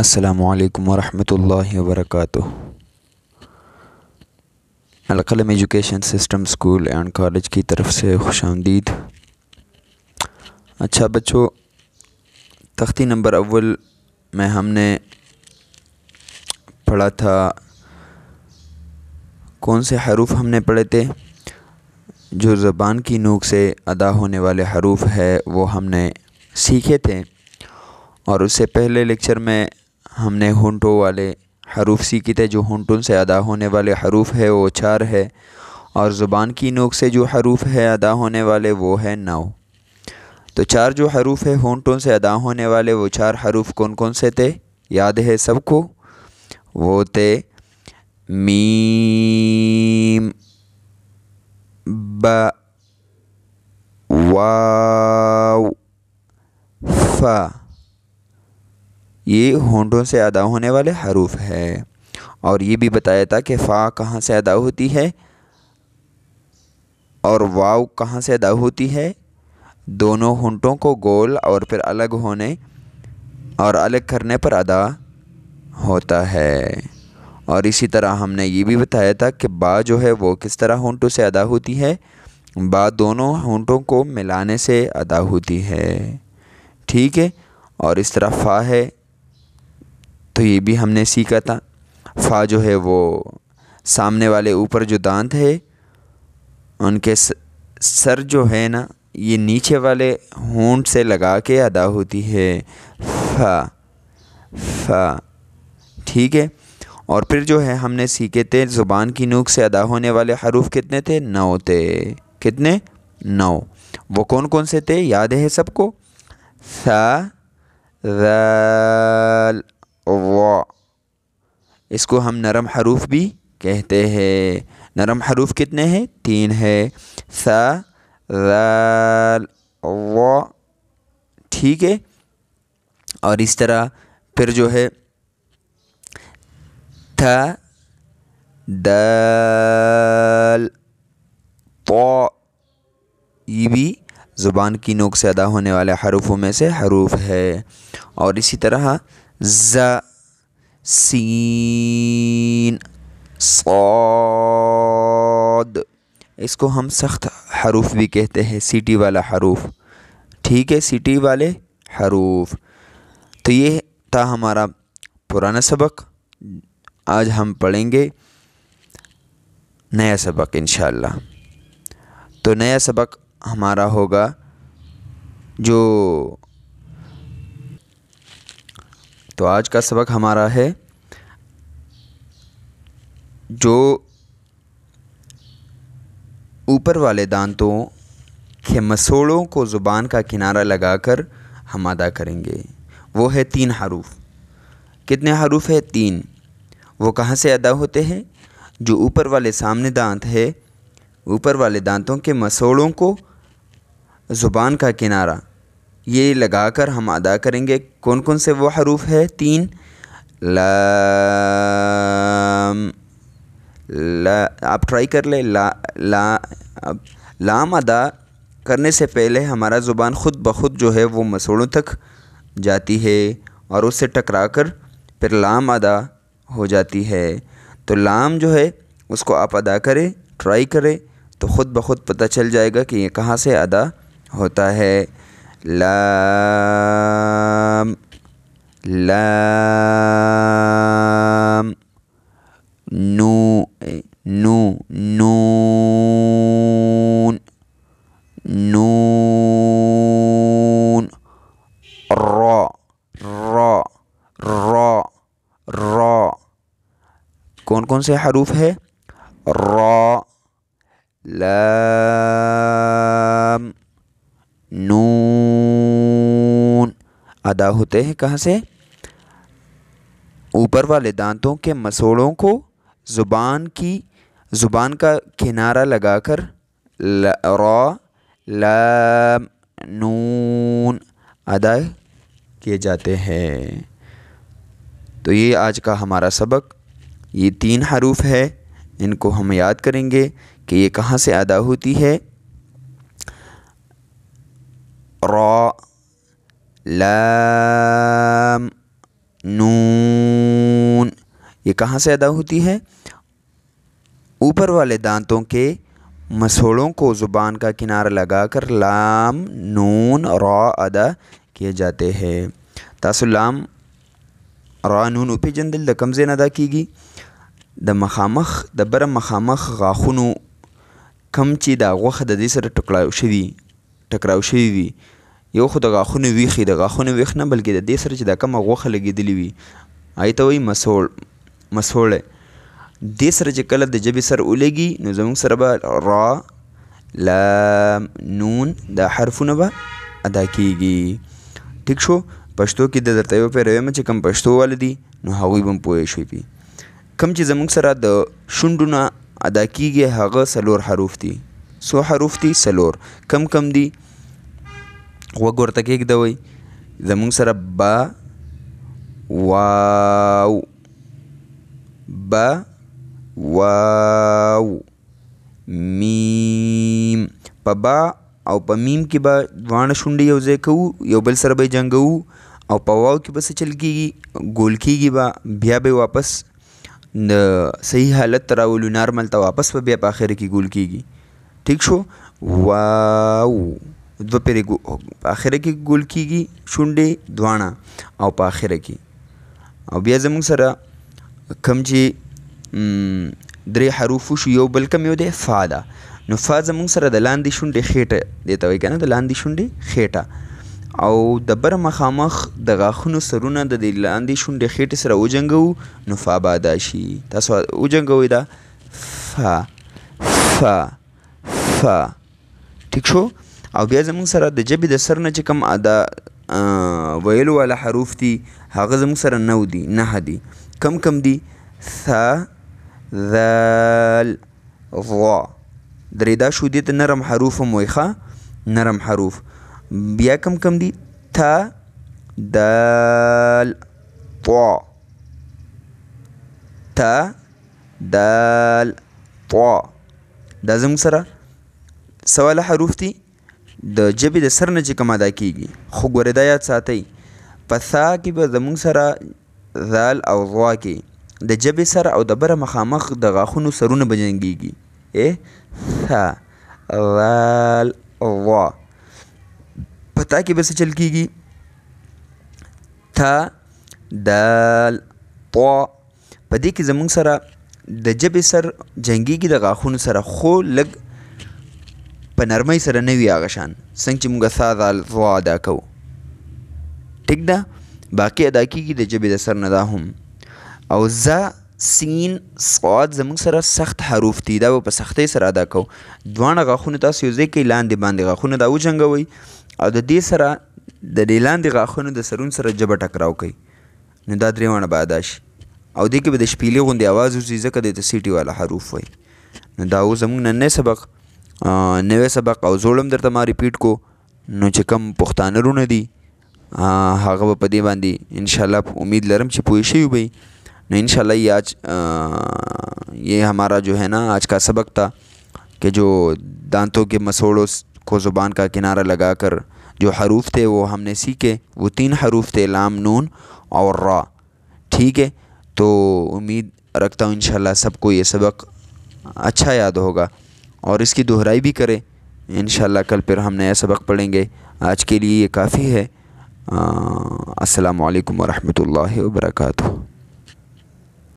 असलकम वरहमल वर्क अलकलम education system school and college की तरफ से खुश आमदीद अच्छा बच्चों तख्ती नंबर अव्वल में हमने पढ़ा था कौन से हरूफ हमने पढ़े थे जो ज़बान की नूक से अदा होने वाले हरूफ है वो हमने सीखे थे और उससे पहले लेक्चर में हमने होंटों वाले हरूफ सीखे थे जो होंटों से अदा होने वाले हरूफ है वो चार है और ज़ुबान की नोक से जो हरूफ है अदा होने वाले वो है नौ तो चार जो हरूफ है होंटों से अदा होने वाले वो चार हरूफ कौन कौन से थे याद है सबको वो थे मीम ब वाव फा ये होंडों से अदा होने वाले हरूफ है और ये भी बताया था कि फ़ा कहाँ से अदा होती है और वाव कहाँ से अदा होती है दोनों होंटों को गोल और फिर अलग होने और अलग करने पर अदा होता है और इसी तरह हमने ये भी बताया था कि बा जो है वो किस तरह होंटों से अदा होती है बा दोनों होंटों को मिलाने से अदा होती है ठीक है और इस तरह फ़ा है तो ये भी हमने सीखा था फ़ा जो है वो सामने वाले ऊपर जो दांत है उनके सर जो है ना ये नीचे वाले होंठ से लगा के अदा होती है फा फा ठीक है और फिर जो है हमने सीखे थे ज़ुबान की नूक से अदा होने वाले हरूफ कितने थे नौ थे कितने नौ वो कौन कौन से थे याद है सबको सा इसको हम नरम हरूफ भी कहते हैं नरम हरूफ कितने हैं तीन है सा ठीक है और इस तरह फिर जो है थ दाल तो ये भी ज़ुबान की नोक से अदा होने वाले हरूफों में से हरूफ है और इसी तरह ز सीन सौद इसको हम सख्त हरूफ भी कहते हैं सिटी वाला हरूफ ठीक है सिटी वाले हरूफ तो ये था हमारा पुराना सबक आज हम पढ़ेंगे नया सबक इन तो नया सबक हमारा होगा जो तो आज का सबक हमारा है जो ऊपर वाले दांतों के मसोड़ों को ज़ुबान का किनारा लगाकर हम अदा करेंगे वो है तीन हरूफ कितने हरूफ है तीन वो कहाँ से अदा होते हैं जो ऊपर वाले सामने दांत है ऊपर वाले दांतों के मसोड़ों को ज़ुबान का किनारा ये लगा कर हम अदा करेंगे कौन कौन से वो हरूफ है तीन लाम ला आप ट्राई कर ले ला ला अब लाम अदा करने से पहले हमारा ज़ुबान ख़ुद ब खुद जो है वो मसूड़ों तक जाती है और उससे टकरा कर फिर लाम अदा हो जाती है तो लाम जो है उसको आप अदा करें ट्राई करें तो ख़ुद ब खुद पता चल जाएगा कि ये कहाँ से अदा होता है لام لام نو نو نون نون را را را را كون كون سي حروف هي را لام पैदा होते हैं कहाँ से ऊपर वाले दांतों के मसोड़ों को ज़ुबान की ज़ुबान का किनारा लगाकर रॉ लाम नून अदा किए जाते हैं तो ये आज का हमारा सबक ये तीन हरूफ है इनको हम याद करेंगे कि ये कहाँ से अदा होती है रॉ लाम नून ये कहाँ से अदा होती है ऊपर वाले दांतों के मसोड़ों को ज़ुबान का किनारा लगाकर लाम नून रॉ अदा किए जाते हैं तासुलाम रॉ नून उपी जंदिल द कमजेन अदा गई द मखामख द मखामख गाखुनु कम چې دا غوښه د دې سره ټکړاو شوي ټکراو یو خو د غاښونو ویښې د غاښونو ویښ نه بلکې د دې سره چې دا کومه غوښه لګېدلې وي هغې ته وایي مسوړ مسوړی دې سره چې کله د ژبې سر ولګي نو زموږ سره به را لام نون دا حرفونه به ادا کیږي ټیک شو پښتو کې د درته یو پیرویم چې کم پښتو وال دي نو هغوی به هم پوه شوي پي کم چې زموږ سره د شونډو نه ادا کیږي هغه څلور حروف دي څو حروف دي څلور کم کم دي غوږ ورته کېږدوئ زموږ سره با واو با واو میم په با او په میم کې به دواړه شونډې یو ځای کوو یو بل سره به یې جنګوو او په واو کې به څه چل کېږي ګول کېږي به بیا به واپس د صحیح حالت ته راولو نارمل ته واپس به بیا په آخره کې ګول کېږي ٹھیک شو واو دو پیری په اخره کې ګول کیږي شونډې دوانه او په اخره کې او بیا زموږ سره کم چې درې حروف شو یو بل کم یو دی فا ده نو فا زموږ سره د لاندې شونډې خېټه دی ته وایي که نه د لاندې شونډې خېټه او د بر مخامخ د غاښونو سرونه د لاندې شونډې خېټې سره وجنګو نو فا بادا شي تاسو وجنګوئ دا فا فا فا ټیک شو او بیا زمونږ سره د جبې د سر نه چې کوم د ویلو والا حروف دي هغه زمونږ سره نو دي نهه دي کم کم دي ثا ذال ظا درې دا شو دې ته نرم حروف هم وایي نرم حروف بیا کم کم دي تا دال طا تا دال طا دا زموږ سره سواله حروف دي د ژبې د سر نه چې کوم ادا کیږي خو ګوره دا یاد ساتئ په ثا کې به زموږ سره ذال او ضا کې د ژبې سر او د بره مخامخ د غاښونو سرونه به جنګیږي ا ثا ذال ضا په تا کې به څه چل کیږي تا دال طا په دې کې زموږ سره د جبې سر جنګیږي د غاښونو سره خو لږ په نرمۍ سره نه وي هغه شان څنګه چې موږ سا ذا ضا ادا کوو ټیک ده باقی ادا کیږي د ژبې د سر نه دا هم او ز سین صاد زموږ سره سخت حروف دي دا په سختۍ سره ادا کوو دواړه غاښونه تاسو یو ځای کې لاندې باندې غاښونه دا وجنګوئ او د دې سره د دې لاندې غاښونو د سرون سره جبه ټکراو کوي نو دا درې واړه به ادا شي او دې کې به د شپېلې غوندې اواز وځي ځکه د ته سیټي والا حروف وایي نو دا اوس زموږ نننی سبق نوې سبق او زوړم درته ما ریپیټ کو نو چې पुख्ता پښتانه رونه دي هغه په دې باندې ان شاء الله امید لرم چې پوه شي وي نو ये आज ये हमारा जो है ना आज का सबक था कि जो दांतों के मसोड़ों को ज़ुबान का किनारा लगा कर जो हरूफ थे वो हमने सीखे वो तीन हरूफ थे लाम नून और रा ठीक है तो उम्मीद रखता हूँ इन सबको ये सबक अच्छा याद होगा और इसकी दोहराई भी करें इन कल फिर हम नया सबक पढ़ेंगे आज के लिए ये काफ़ी है असलकम वरहमल वर्का